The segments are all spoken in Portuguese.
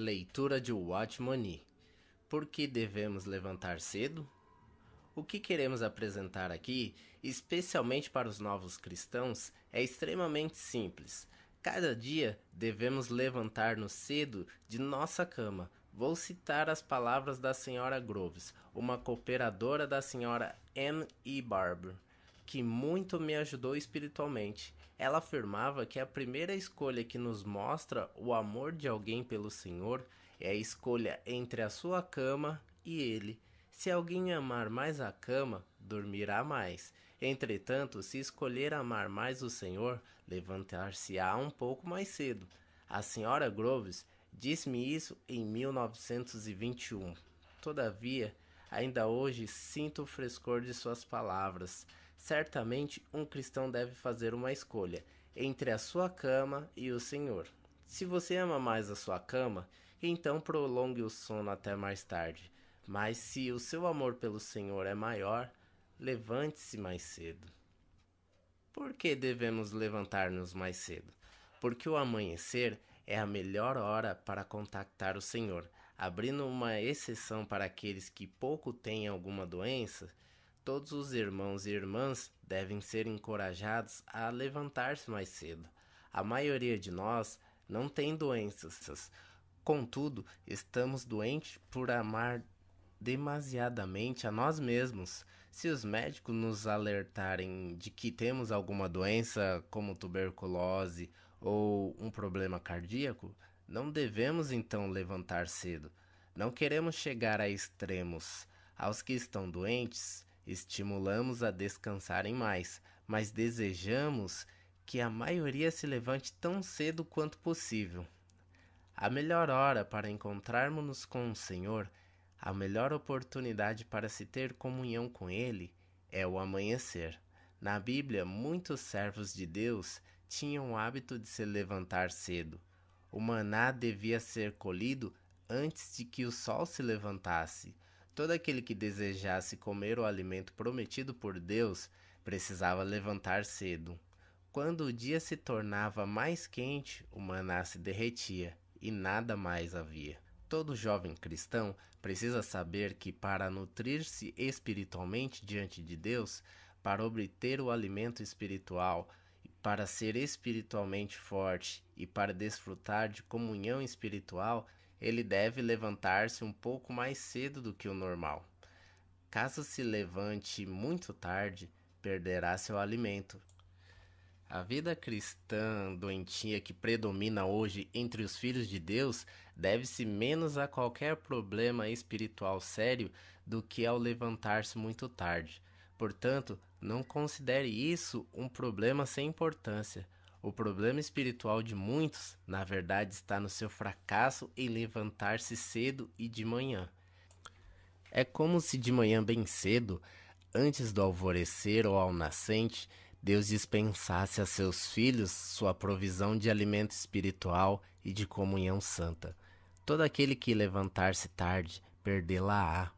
Leitura de Watchmani. Por que devemos levantar cedo? O que queremos apresentar aqui, especialmente para os novos cristãos, é extremamente simples. Cada dia devemos levantar-nos cedo de nossa cama. Vou citar as palavras da senhora Groves, uma cooperadora da senhora Anne E. Barber que muito me ajudou espiritualmente. Ela afirmava que a primeira escolha que nos mostra o amor de alguém pelo Senhor é a escolha entre a sua cama e ele. Se alguém amar mais a cama, dormirá mais. Entretanto, se escolher amar mais o Senhor, levantar-se-á um pouco mais cedo. A senhora Groves disse-me isso em 1921. Todavia, ainda hoje sinto o frescor de suas palavras. Certamente um cristão deve fazer uma escolha entre a sua cama e o Senhor. Se você ama mais a sua cama, então prolongue o sono até mais tarde. Mas se o seu amor pelo Senhor é maior, levante-se mais cedo. Por que devemos levantar-nos mais cedo? Porque o amanhecer é a melhor hora para contactar o Senhor, abrindo uma exceção para aqueles que pouco têm alguma doença todos os irmãos e irmãs devem ser encorajados a levantar-se mais cedo. A maioria de nós não tem doenças, contudo, estamos doentes por amar demasiadamente a nós mesmos. Se os médicos nos alertarem de que temos alguma doença, como tuberculose ou um problema cardíaco, não devemos então levantar cedo. Não queremos chegar a extremos. Aos que estão doentes, Estimulamos a descansarem mais, mas desejamos que a maioria se levante tão cedo quanto possível. A melhor hora para encontrarmos-nos com o Senhor, a melhor oportunidade para se ter comunhão com Ele, é o amanhecer. Na Bíblia, muitos servos de Deus tinham o hábito de se levantar cedo. O maná devia ser colhido antes de que o sol se levantasse todo aquele que desejasse comer o alimento prometido por Deus precisava levantar cedo. Quando o dia se tornava mais quente, o maná se derretia e nada mais havia. Todo jovem cristão precisa saber que, para nutrir-se espiritualmente diante de Deus, para obter o alimento espiritual, para ser espiritualmente forte e para desfrutar de comunhão espiritual, ele deve levantar-se um pouco mais cedo do que o normal. Caso se levante muito tarde, perderá seu alimento. A vida cristã doentia que predomina hoje entre os filhos de Deus deve-se menos a qualquer problema espiritual sério do que ao levantar-se muito tarde. Portanto, não considere isso um problema sem importância. O problema espiritual de muitos, na verdade, está no seu fracasso em levantar-se cedo e de manhã. É como se de manhã bem cedo, antes do alvorecer ou ao nascente, Deus dispensasse a seus filhos sua provisão de alimento espiritual e de comunhão santa. Todo aquele que levantar-se tarde, perdê-la-á.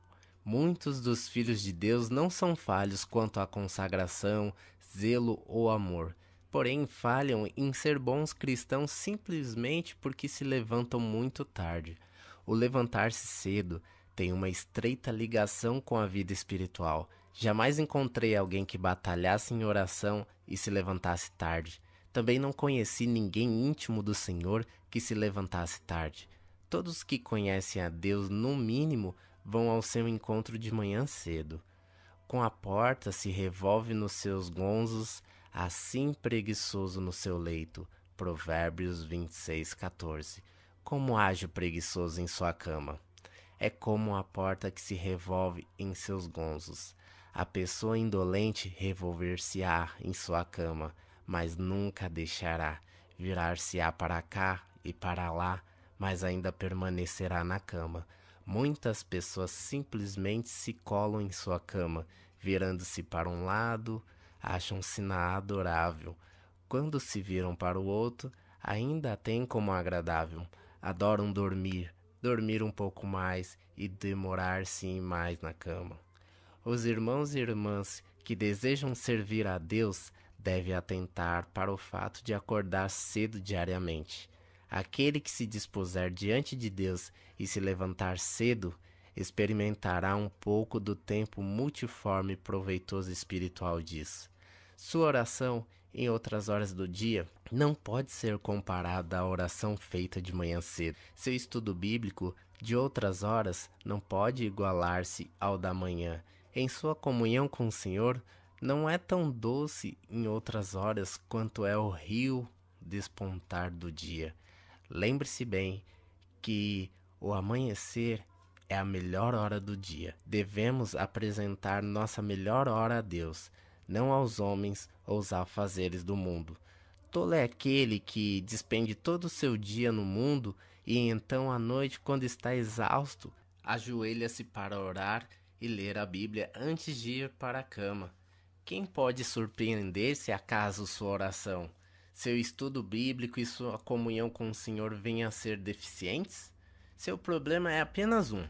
Muitos dos filhos de Deus não são falhos quanto à consagração, zelo ou amor porém falham em ser bons cristãos simplesmente porque se levantam muito tarde. O levantar-se cedo tem uma estreita ligação com a vida espiritual. Jamais encontrei alguém que batalhasse em oração e se levantasse tarde. Também não conheci ninguém íntimo do Senhor que se levantasse tarde. Todos que conhecem a Deus, no mínimo, vão ao seu encontro de manhã cedo. Com a porta se revolve nos seus gonzos, assim preguiçoso no seu leito. Provérbios 26, 14. Como age o preguiçoso em sua cama? É como a porta que se revolve em seus gonzos. A pessoa indolente revolver-se-á em sua cama, mas nunca deixará. Virar-se-á para cá e para lá, mas ainda permanecerá na cama. Muitas pessoas simplesmente se colam em sua cama, virando-se para um lado, acham-se na adorável. Quando se viram para o outro, ainda a têm como agradável. Adoram dormir, dormir um pouco mais e demorar-se mais na cama. Os irmãos e irmãs que desejam servir a Deus devem atentar para o fato de acordar cedo diariamente. Aquele que se dispuser diante de Deus e se levantar cedo, experimentará um pouco do tempo multiforme e proveitoso espiritual disso. Sua oração em outras horas do dia não pode ser comparada à oração feita de manhã cedo. Seu estudo bíblico de outras horas não pode igualar-se ao da manhã. Em sua comunhão com o Senhor, não é tão doce em outras horas quanto é o rio despontar do dia. Lembre-se bem que o amanhecer é a melhor hora do dia. Devemos apresentar nossa melhor hora a Deus não aos homens ou aos afazeres do mundo. Tolo é aquele que despende todo o seu dia no mundo e então à noite, quando está exausto, ajoelha-se para orar e ler a Bíblia antes de ir para a cama. Quem pode surpreender-se acaso sua oração, seu estudo bíblico e sua comunhão com o Senhor venham a ser deficientes? Seu problema é apenas um: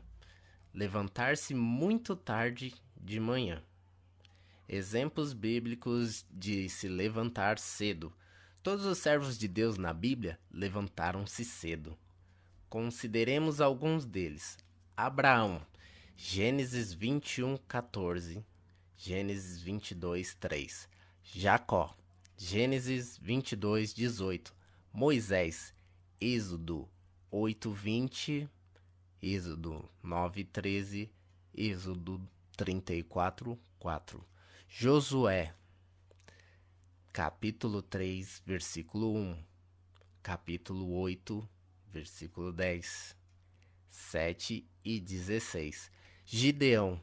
levantar-se muito tarde de manhã. Exemplos bíblicos de se levantar cedo. Todos os servos de Deus na Bíblia levantaram-se cedo. Consideremos alguns deles. Abraão, Gênesis 21, 14. Gênesis 22, 3. Jacó, Gênesis 22, 18. Moisés, Êxodo 8, 20. Êxodo 9, 13. Êxodo 34, 4. Josué, capítulo 3, versículo 1, capítulo 8, versículo 10, 7 e 16. Gideão,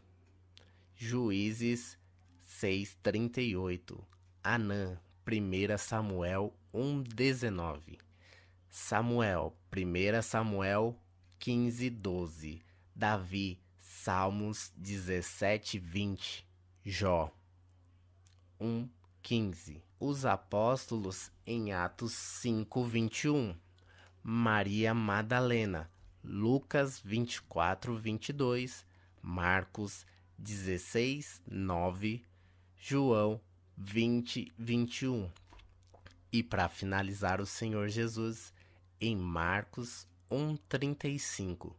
Juízes 6, 38. Anã, 1 Samuel 1, 19. Samuel, 1 Samuel 15, 12. Davi, Salmos 17, 20. Jó, 1:15. Os apóstolos em Atos 5:21. Maria Madalena, Lucas 24:22, Marcos 16:9, João 20:21. E para finalizar o Senhor Jesus em Marcos 1:35.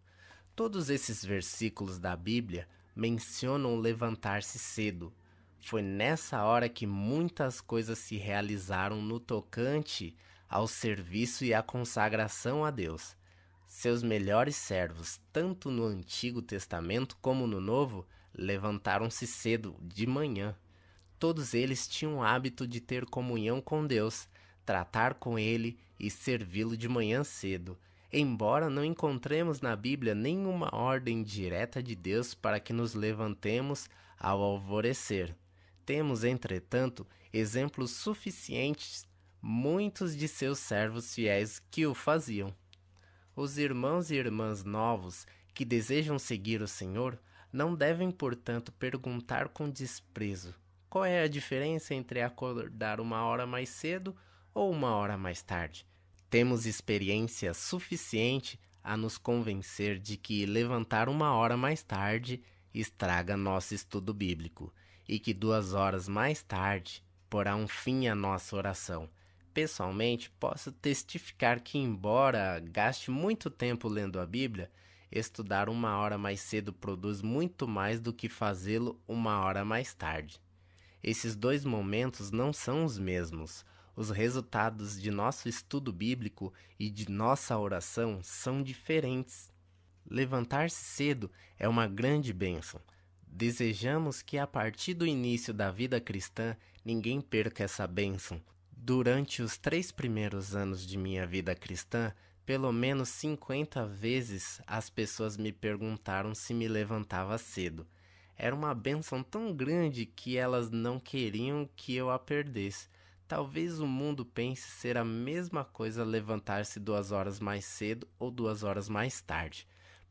Todos esses versículos da Bíblia mencionam levantar-se cedo foi nessa hora que muitas coisas se realizaram no tocante ao serviço e à consagração a Deus. Seus melhores servos, tanto no Antigo Testamento como no Novo, levantaram-se cedo, de manhã. Todos eles tinham o hábito de ter comunhão com Deus, tratar com Ele e servi-lo de manhã cedo. Embora não encontremos na Bíblia nenhuma ordem direta de Deus para que nos levantemos ao alvorecer, temos, entretanto, exemplos suficientes, muitos de seus servos fiéis que o faziam. Os irmãos e irmãs novos que desejam seguir o Senhor não devem, portanto, perguntar com desprezo: qual é a diferença entre acordar uma hora mais cedo ou uma hora mais tarde? Temos experiência suficiente a nos convencer de que levantar uma hora mais tarde estraga nosso estudo bíblico e que duas horas mais tarde porá um fim à nossa oração. Pessoalmente, posso testificar que, embora gaste muito tempo lendo a Bíblia, estudar uma hora mais cedo produz muito mais do que fazê-lo uma hora mais tarde. Esses dois momentos não são os mesmos. Os resultados de nosso estudo bíblico e de nossa oração são diferentes. Levantar-se cedo é uma grande bênção Desejamos que a partir do início da vida cristã ninguém perca essa bênção. Durante os três primeiros anos de minha vida cristã, pelo menos 50 vezes as pessoas me perguntaram se me levantava cedo. Era uma bênção tão grande que elas não queriam que eu a perdesse. Talvez o mundo pense ser a mesma coisa levantar-se duas horas mais cedo ou duas horas mais tarde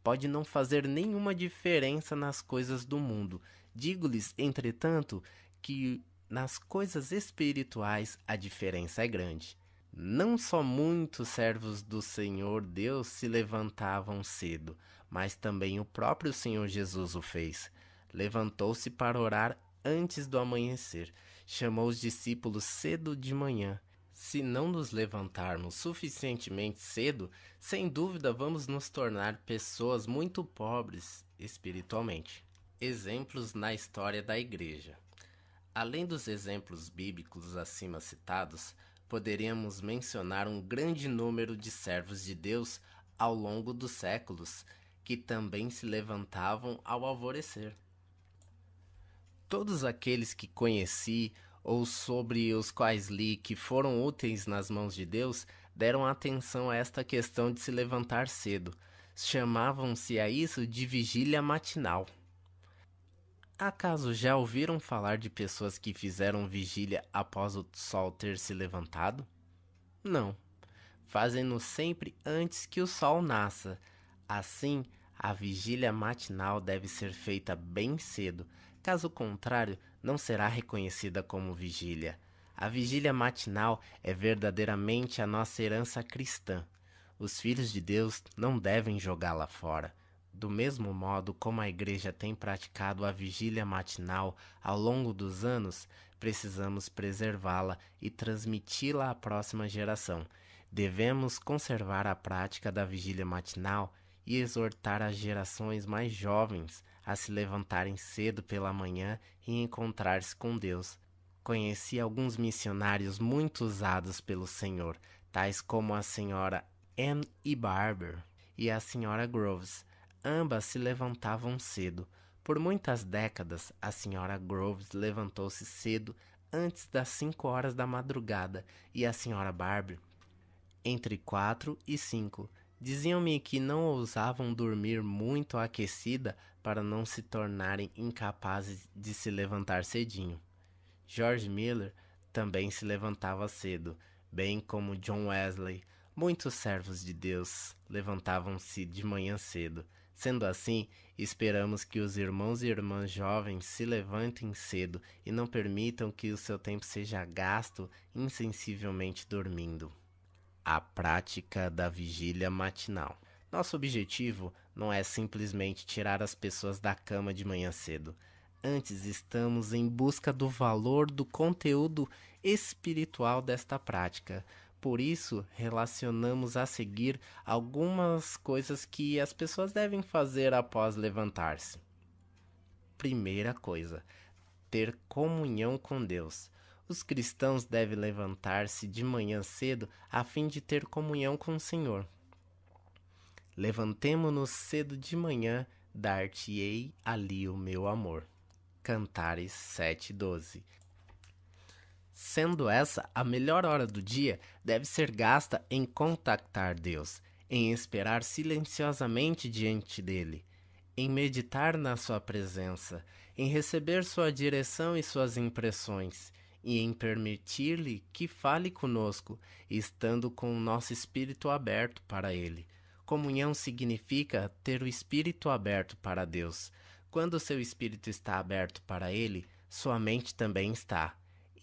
pode não fazer nenhuma diferença nas coisas do mundo. Digo-lhes, entretanto, que nas coisas espirituais a diferença é grande. Não só muitos servos do Senhor Deus se levantavam cedo, mas também o próprio Senhor Jesus o fez. Levantou-se para orar antes do amanhecer. Chamou os discípulos cedo de manhã se não nos levantarmos suficientemente cedo, sem dúvida vamos nos tornar pessoas muito pobres espiritualmente. Exemplos na história da Igreja. Além dos exemplos bíblicos acima citados, poderíamos mencionar um grande número de servos de Deus ao longo dos séculos que também se levantavam ao alvorecer. Todos aqueles que conheci ou sobre os quais li que foram úteis nas mãos de Deus deram atenção a esta questão de se levantar cedo. Chamavam-se a isso de vigília matinal. Acaso já ouviram falar de pessoas que fizeram vigília após o sol ter se levantado? Não. Fazem-no sempre antes que o sol nasça. Assim, a vigília matinal deve ser feita bem cedo, caso contrário, não será reconhecida como vigília. A vigília matinal é verdadeiramente a nossa herança cristã. Os filhos de Deus não devem jogá-la fora. Do mesmo modo como a Igreja tem praticado a vigília matinal ao longo dos anos, precisamos preservá-la e transmiti-la à próxima geração. Devemos conservar a prática da vigília matinal e exortar as gerações mais jovens a se levantarem cedo pela manhã e encontrar-se com Deus. Conheci alguns missionários muito usados pelo Senhor, tais como a senhora Anne E. Barber e a senhora Groves. Ambas se levantavam cedo. Por muitas décadas, a senhora Groves levantou-se cedo antes das cinco horas da madrugada e a senhora Barber entre quatro e cinco Diziam-me que não ousavam dormir muito aquecida para não se tornarem incapazes de se levantar cedinho. George Miller também se levantava cedo, bem como John Wesley. Muitos servos de Deus levantavam-se de manhã cedo. Sendo assim, esperamos que os irmãos e irmãs jovens se levantem cedo e não permitam que o seu tempo seja gasto insensivelmente dormindo a prática da vigília matinal. Nosso objetivo não é simplesmente tirar as pessoas da cama de manhã cedo. Antes, estamos em busca do valor do conteúdo espiritual desta prática. Por isso, relacionamos a seguir algumas coisas que as pessoas devem fazer após levantar-se. Primeira coisa: ter comunhão com Deus os cristãos devem levantar-se de manhã cedo a fim de ter comunhão com o Senhor. Levantemo-nos cedo de manhã, dar-te-ei ali o meu amor. Cantares 7:12. Sendo essa a melhor hora do dia, deve ser gasta em contactar Deus, em esperar silenciosamente diante dele, em meditar na sua presença, em receber sua direção e suas impressões e em permitir-lhe que fale conosco, estando com o nosso espírito aberto para ele. Comunhão significa ter o espírito aberto para Deus. Quando seu espírito está aberto para ele, sua mente também está.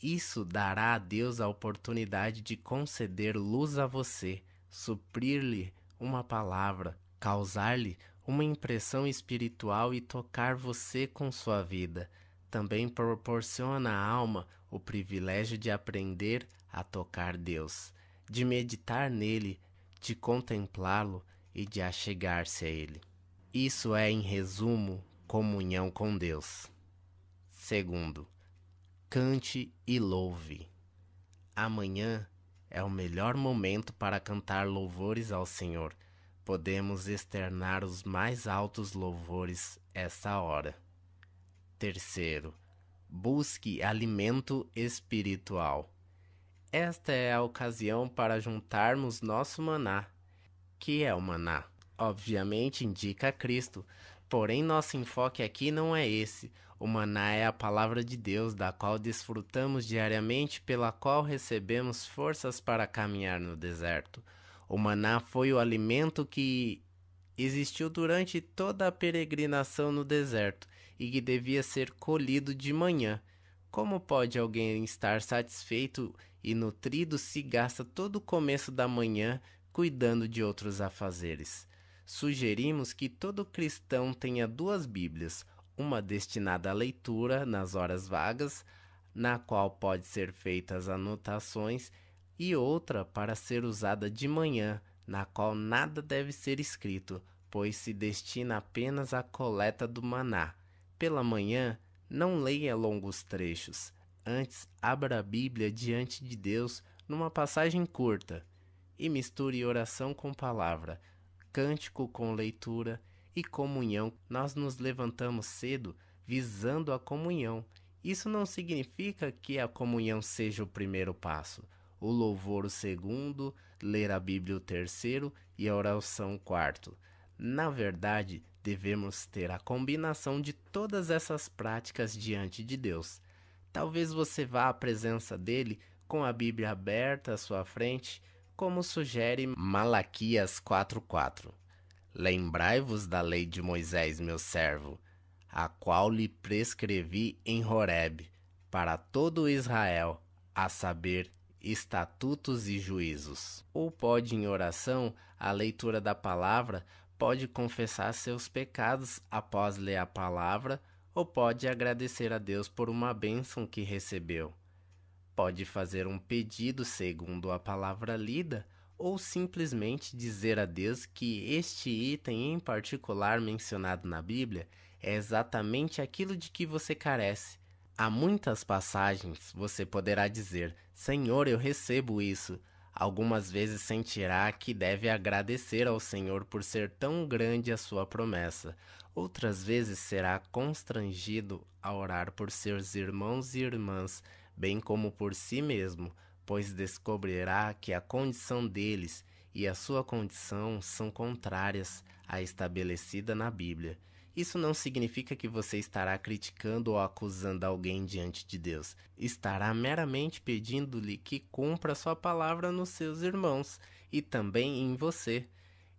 Isso dará a Deus a oportunidade de conceder luz a você, suprir-lhe uma palavra, causar-lhe uma impressão espiritual e tocar você com sua vida também proporciona à alma o privilégio de aprender a tocar Deus, de meditar nele, de contemplá-lo e de achegar-se a ele. Isso é, em resumo, comunhão com Deus. Segundo, cante e louve. Amanhã é o melhor momento para cantar louvores ao Senhor. Podemos externar os mais altos louvores essa hora. Terceiro, busque alimento espiritual. Esta é a ocasião para juntarmos nosso maná. Que é o maná? Obviamente indica Cristo, porém nosso enfoque aqui não é esse. O maná é a palavra de Deus, da qual desfrutamos diariamente, pela qual recebemos forças para caminhar no deserto. O maná foi o alimento que existiu durante toda a peregrinação no deserto e que devia ser colhido de manhã. Como pode alguém estar satisfeito e nutrido se gasta todo o começo da manhã cuidando de outros afazeres? Sugerimos que todo cristão tenha duas Bíblias, uma destinada à leitura nas horas vagas, na qual pode ser feitas anotações, e outra para ser usada de manhã, na qual nada deve ser escrito, pois se destina apenas à coleta do maná pela manhã, não leia longos trechos. Antes, abra a Bíblia diante de Deus numa passagem curta e misture oração com palavra, cântico com leitura e comunhão. Nós nos levantamos cedo visando a comunhão. Isso não significa que a comunhão seja o primeiro passo, o louvor o segundo, ler a Bíblia o terceiro e a oração o quarto. Na verdade, devemos ter a combinação de todas essas práticas diante de Deus. Talvez você vá à presença dele com a Bíblia aberta à sua frente, como sugere Malaquias 4:4. Lembrai-vos da lei de Moisés, meu servo, a qual lhe prescrevi em Horeb, para todo Israel, a saber, estatutos e juízos. Ou pode, em oração, a leitura da palavra pode confessar seus pecados após ler a palavra ou pode agradecer a Deus por uma bênção que recebeu. Pode fazer um pedido segundo a palavra lida ou simplesmente dizer a Deus que este item em particular mencionado na Bíblia é exatamente aquilo de que você carece. Há muitas passagens você poderá dizer: Senhor, eu recebo isso algumas vezes sentirá que deve agradecer ao Senhor por ser tão grande a sua promessa. Outras vezes será constrangido a orar por seus irmãos e irmãs, bem como por si mesmo, pois descobrirá que a condição deles e a sua condição são contrárias à estabelecida na Bíblia isso não significa que você estará criticando ou acusando alguém diante de Deus. Estará meramente pedindo-lhe que cumpra sua palavra nos seus irmãos e também em você.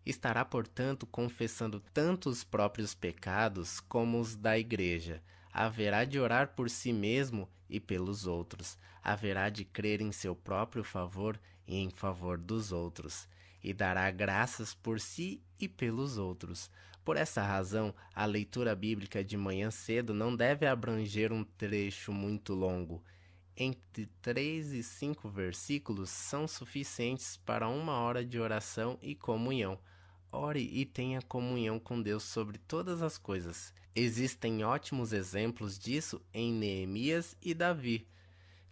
Estará, portanto, confessando tanto os próprios pecados como os da igreja. Haverá de orar por si mesmo e pelos outros. Haverá de crer em seu próprio favor e em favor dos outros e dará graças por si e pelos outros. Por essa razão, a leitura bíblica de manhã cedo não deve abranger um trecho muito longo. Entre três e cinco versículos são suficientes para uma hora de oração e comunhão. Ore e tenha comunhão com Deus sobre todas as coisas. Existem ótimos exemplos disso em Neemias e Davi,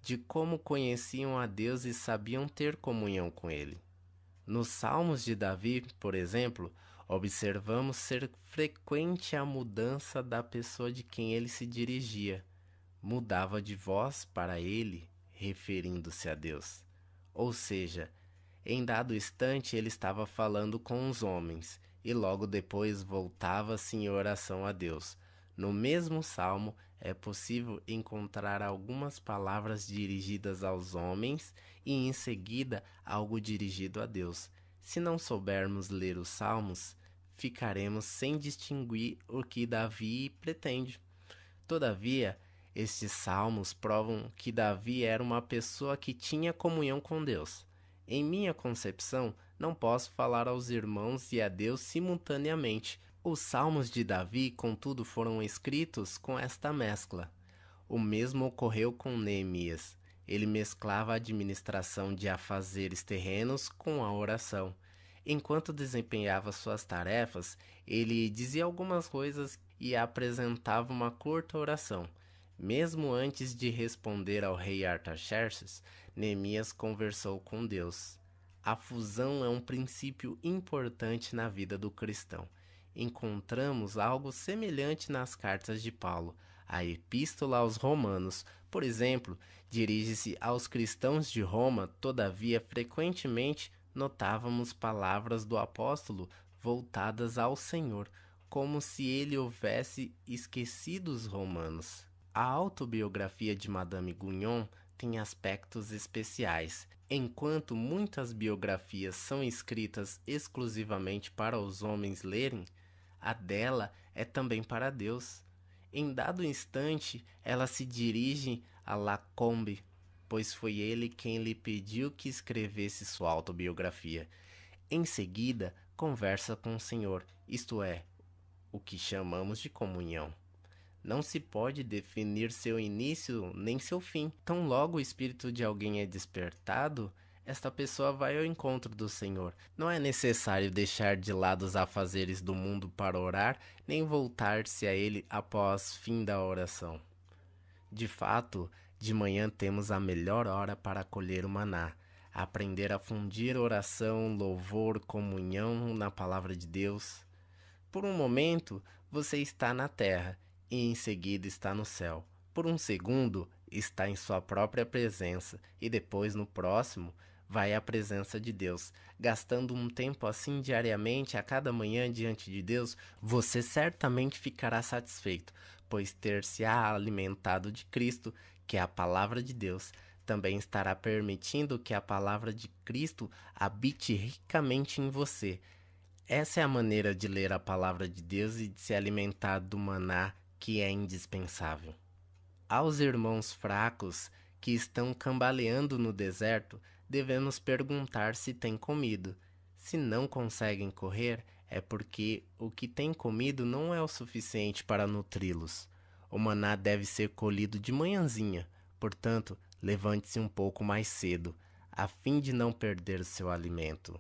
de como conheciam a Deus e sabiam ter comunhão com Ele. Nos Salmos de Davi, por exemplo, observamos ser frequente a mudança da pessoa de quem ele se dirigia. Mudava de voz para ele, referindo-se a Deus. Ou seja, em dado instante ele estava falando com os homens e logo depois voltava-se em oração a Deus. No mesmo salmo, é possível encontrar algumas palavras dirigidas aos homens e em seguida algo dirigido a Deus. Se não soubermos ler os salmos, ficaremos sem distinguir o que Davi pretende. Todavia, estes salmos provam que Davi era uma pessoa que tinha comunhão com Deus. Em minha concepção, não posso falar aos irmãos e a Deus simultaneamente, os salmos de Davi, contudo, foram escritos com esta mescla. O mesmo ocorreu com Neemias. Ele mesclava a administração de afazeres terrenos com a oração. Enquanto desempenhava suas tarefas, ele dizia algumas coisas e apresentava uma curta oração. Mesmo antes de responder ao rei Artaxerxes, Neemias conversou com Deus. A fusão é um princípio importante na vida do cristão encontramos algo semelhante nas cartas de Paulo. A Epístola aos Romanos, por exemplo, dirige-se aos cristãos de Roma, todavia, frequentemente notávamos palavras do apóstolo voltadas ao Senhor, como se ele houvesse esquecido os romanos. A autobiografia de Madame Gugnon tem aspectos especiais. Enquanto muitas biografias são escritas exclusivamente para os homens lerem, a dela é também para Deus. Em dado instante, ela se dirige a Lacombe, pois foi ele quem lhe pediu que escrevesse sua autobiografia. Em seguida, conversa com o Senhor, isto é, o que chamamos de comunhão. Não se pode definir seu início nem seu fim. Tão logo o espírito de alguém é despertado, esta pessoa vai ao encontro do Senhor. Não é necessário deixar de lado os afazeres do mundo para orar, nem voltar-se a ele após fim da oração. De fato, de manhã temos a melhor hora para colher o maná, aprender a fundir oração, louvor, comunhão na palavra de Deus. Por um momento, você está na terra e em seguida está no céu. Por um segundo, está em sua própria presença e depois no próximo vai à presença de Deus. Gastando um tempo assim diariamente, a cada manhã diante de Deus, você certamente ficará satisfeito, pois ter-se-á alimentado de Cristo, que é a palavra de Deus. Também estará permitindo que a palavra de Cristo habite ricamente em você. Essa é a maneira de ler a palavra de Deus e de se alimentar do maná que é indispensável. Aos irmãos fracos que estão cambaleando no deserto, devemos perguntar se tem comido. Se não conseguem correr, é porque o que tem comido não é o suficiente para nutri-los. O maná deve ser colhido de manhãzinha, portanto, levante-se um pouco mais cedo, a fim de não perder seu alimento.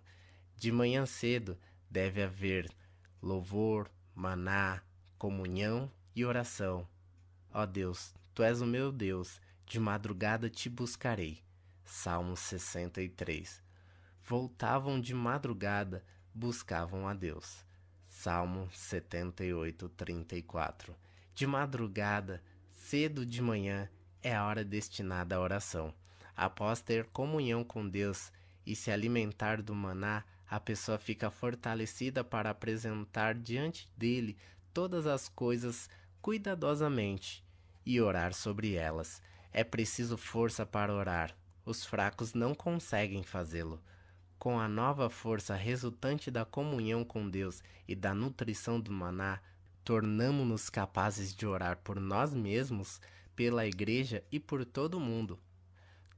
De manhã cedo deve haver louvor, maná, comunhão e oração. Ó Deus, tu és o meu Deus, de madrugada te buscarei. Salmo 63. Voltavam de madrugada, buscavam a Deus. Salmo 78, 34. De madrugada, cedo de manhã, é a hora destinada à oração. Após ter comunhão com Deus e se alimentar do maná, a pessoa fica fortalecida para apresentar diante dele todas as coisas cuidadosamente e orar sobre elas. É preciso força para orar os fracos não conseguem fazê-lo. Com a nova força resultante da comunhão com Deus e da nutrição do maná, tornamos-nos capazes de orar por nós mesmos, pela Igreja e por todo o mundo.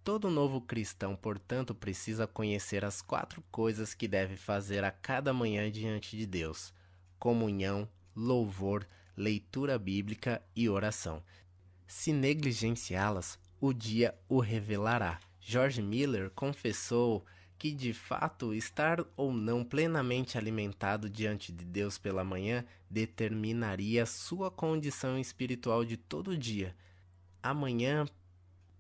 Todo novo cristão, portanto, precisa conhecer as quatro coisas que deve fazer a cada manhã diante de Deus: comunhão, louvor, leitura bíblica e oração. Se negligenciá-las, o dia o revelará. George Miller confessou que de fato estar ou não plenamente alimentado diante de Deus pela manhã determinaria sua condição espiritual de todo dia. Amanhã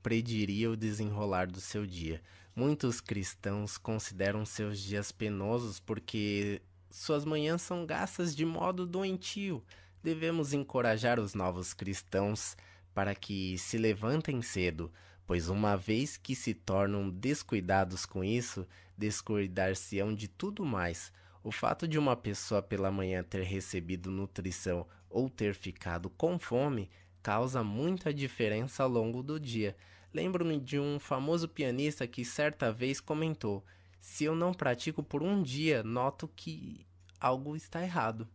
prediria o desenrolar do seu dia. Muitos cristãos consideram seus dias penosos porque suas manhãs são gastas de modo doentio. Devemos encorajar os novos cristãos para que se levantem cedo, pois uma vez que se tornam descuidados com isso, descuidar-se-ão de tudo mais. O fato de uma pessoa pela manhã ter recebido nutrição ou ter ficado com fome causa muita diferença ao longo do dia. Lembro-me de um famoso pianista que certa vez comentou: Se eu não pratico por um dia, noto que algo está errado.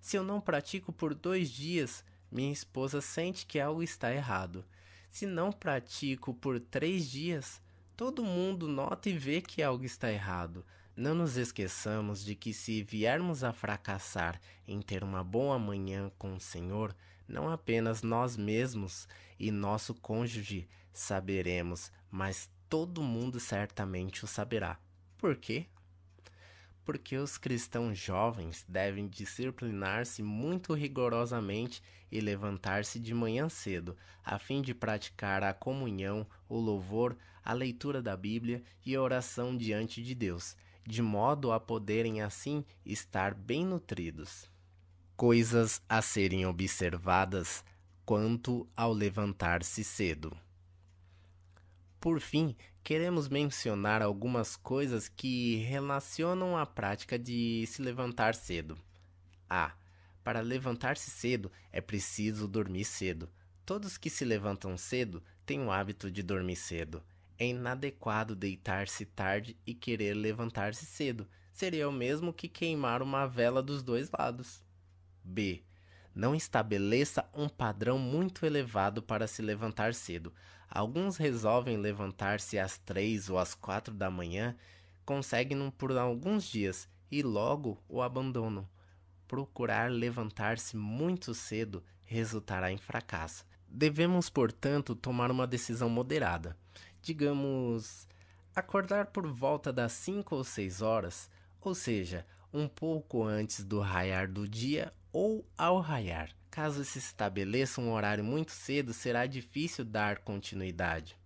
Se eu não pratico por dois dias, minha esposa sente que algo está errado. Se não pratico por três dias, todo mundo nota e vê que algo está errado. Não nos esqueçamos de que, se viermos a fracassar em ter uma boa manhã com o Senhor, não apenas nós mesmos e nosso cônjuge saberemos, mas todo mundo certamente o saberá. Por quê? porque os cristãos jovens devem disciplinar-se muito rigorosamente e levantar-se de manhã cedo, a fim de praticar a comunhão, o louvor, a leitura da Bíblia e a oração diante de Deus, de modo a poderem assim estar bem nutridos. Coisas a serem observadas quanto ao levantar-se cedo. Por fim, queremos mencionar algumas coisas que relacionam a prática de se levantar cedo. A. Para levantar-se cedo é preciso dormir cedo. Todos que se levantam cedo têm o hábito de dormir cedo. É inadequado deitar-se tarde e querer levantar-se cedo. Seria o mesmo que queimar uma vela dos dois lados. B. Não estabeleça um padrão muito elevado para se levantar cedo. Alguns resolvem levantar-se às três ou às quatro da manhã, conseguem-no por alguns dias e logo o abandonam. Procurar levantar-se muito cedo resultará em fracasso. Devemos, portanto, tomar uma decisão moderada. Digamos, acordar por volta das cinco ou seis horas, ou seja, um pouco antes do raiar do dia ou ao raiar. Caso se estabeleça um horário muito cedo, será difícil dar continuidade.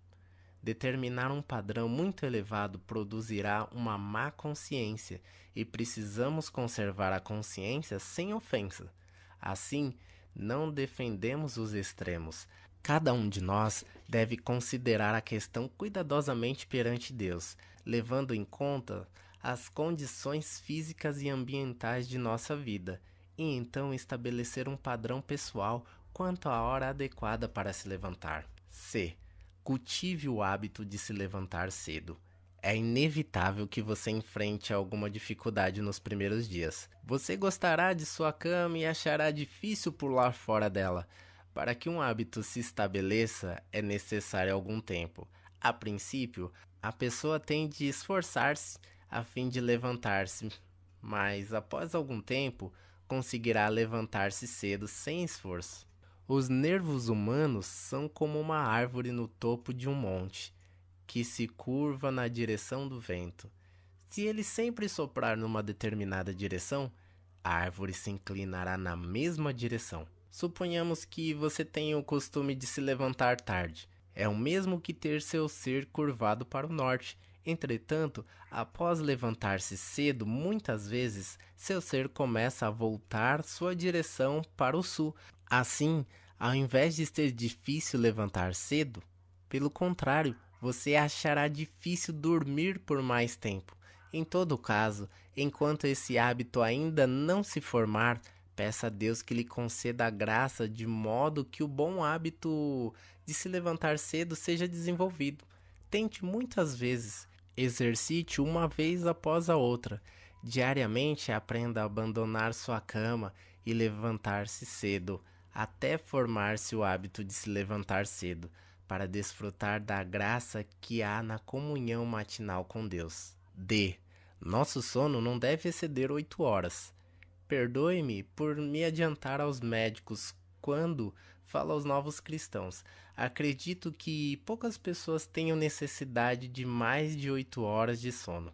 Determinar um padrão muito elevado produzirá uma má consciência e precisamos conservar a consciência sem ofensa. Assim, não defendemos os extremos. Cada um de nós deve considerar a questão cuidadosamente perante Deus, levando em conta as condições físicas e ambientais de nossa vida e então estabelecer um padrão pessoal quanto à hora adequada para se levantar. C. Cultive o hábito de se levantar cedo. É inevitável que você enfrente alguma dificuldade nos primeiros dias. Você gostará de sua cama e achará difícil pular fora dela. Para que um hábito se estabeleça, é necessário algum tempo. A princípio, a pessoa tem de esforçar-se a fim de levantar-se, mas após algum tempo, conseguirá levantar-se cedo sem esforço. Os nervos humanos são como uma árvore no topo de um monte, que se curva na direção do vento. Se ele sempre soprar numa determinada direção, a árvore se inclinará na mesma direção. Suponhamos que você tenha o costume de se levantar tarde. É o mesmo que ter seu ser curvado para o norte Entretanto, após levantar-se cedo, muitas vezes seu ser começa a voltar sua direção para o sul. Assim, ao invés de ser difícil levantar cedo, pelo contrário, você achará difícil dormir por mais tempo. Em todo caso, enquanto esse hábito ainda não se formar, Peça a Deus que lhe conceda a graça de modo que o bom hábito de se levantar cedo seja desenvolvido. Tente muitas vezes, Exercite uma vez após a outra. Diariamente aprenda a abandonar sua cama e levantar-se cedo, até formar-se o hábito de se levantar cedo, para desfrutar da graça que há na comunhão matinal com Deus. D. Nosso sono não deve exceder oito horas. Perdoe-me por me adiantar aos médicos quando fala aos novos cristãos: Acredito que poucas pessoas tenham necessidade de mais de oito horas de sono.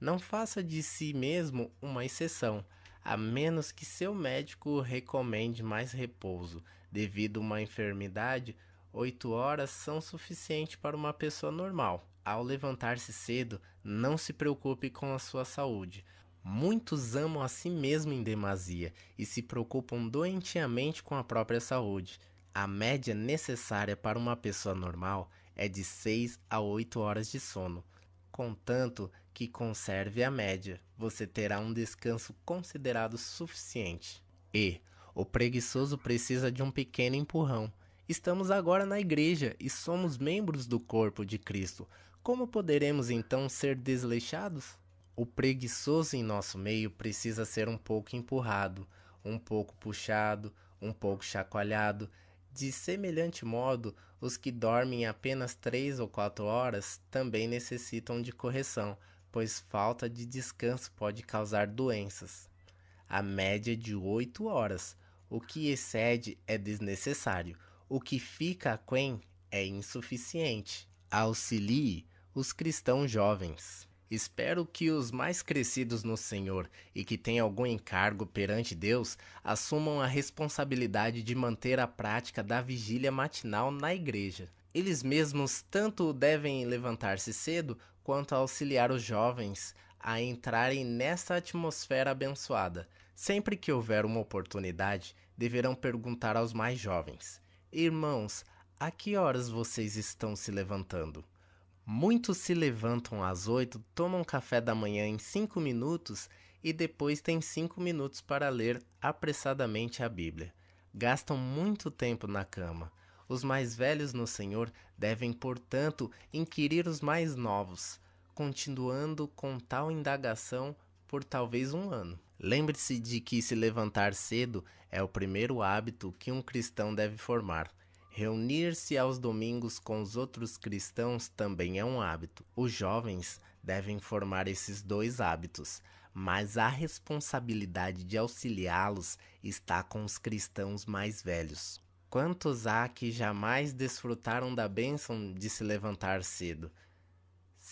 Não faça de si mesmo uma exceção, a menos que seu médico recomende mais repouso. Devido a uma enfermidade, oito horas são suficientes para uma pessoa normal. Ao levantar-se cedo, não se preocupe com a sua saúde. Muitos amam a si mesmo em demasia e se preocupam doentiamente com a própria saúde. A média necessária para uma pessoa normal é de 6 a 8 horas de sono. Contanto que conserve a média, você terá um descanso considerado suficiente. E o preguiçoso precisa de um pequeno empurrão. Estamos agora na igreja e somos membros do corpo de Cristo. Como poderemos então ser desleixados? O preguiçoso em nosso meio precisa ser um pouco empurrado, um pouco puxado, um pouco chacoalhado, de semelhante modo, os que dormem apenas três ou quatro horas também necessitam de correção, pois falta de descanso pode causar doenças. A média de oito horas, o que excede é desnecessário, o que fica aquém é insuficiente. Auxilie os cristãos jovens. Espero que os mais crescidos no Senhor e que têm algum encargo perante Deus assumam a responsabilidade de manter a prática da vigília matinal na igreja. Eles mesmos tanto devem levantar-se cedo quanto auxiliar os jovens a entrarem nessa atmosfera abençoada. Sempre que houver uma oportunidade, deverão perguntar aos mais jovens: Irmãos, a que horas vocês estão se levantando? Muitos se levantam às oito, tomam café da manhã em cinco minutos e depois têm cinco minutos para ler apressadamente a Bíblia. Gastam muito tempo na cama. Os mais velhos no Senhor devem, portanto, inquirir os mais novos, continuando com tal indagação por talvez um ano. Lembre-se de que se levantar cedo é o primeiro hábito que um cristão deve formar. Reunir-se aos domingos com os outros cristãos também é um hábito. Os jovens devem formar esses dois hábitos, mas a responsabilidade de auxiliá-los está com os cristãos mais velhos. Quantos há que jamais desfrutaram da bênção de se levantar cedo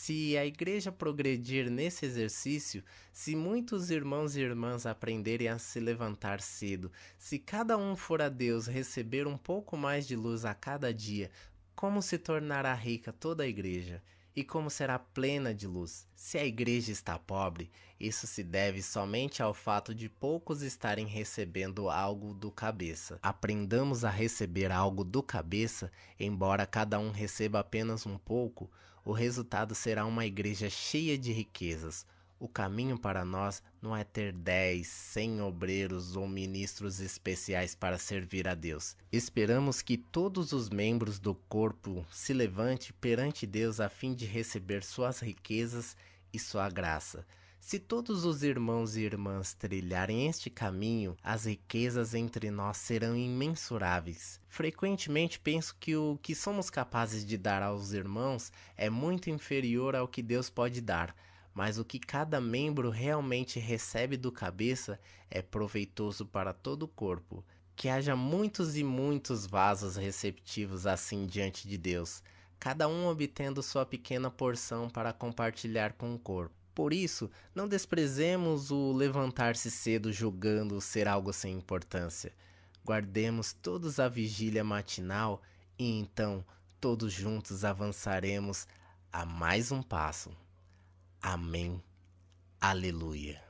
se a igreja progredir nesse exercício, se muitos irmãos e irmãs aprenderem a se levantar cedo, se cada um for a Deus receber um pouco mais de luz a cada dia, como se tornará rica toda a igreja? E como será plena de luz? Se a igreja está pobre, isso se deve somente ao fato de poucos estarem recebendo algo do cabeça. Aprendamos a receber algo do cabeça, embora cada um receba apenas um pouco o resultado será uma igreja cheia de riquezas. O caminho para nós não é ter dez, cem obreiros ou ministros especiais para servir a Deus. Esperamos que todos os membros do corpo se levante perante Deus a fim de receber suas riquezas e sua graça. Se todos os irmãos e irmãs trilharem este caminho, as riquezas entre nós serão imensuráveis. Frequentemente penso que o que somos capazes de dar aos irmãos é muito inferior ao que Deus pode dar, mas o que cada membro realmente recebe do cabeça é proveitoso para todo o corpo. Que haja muitos e muitos vasos receptivos assim diante de Deus, cada um obtendo sua pequena porção para compartilhar com o corpo. Por isso, não desprezemos o levantar-se cedo julgando ser algo sem importância. Guardemos todos a vigília matinal e então todos juntos avançaremos a mais um passo. Amém. Aleluia.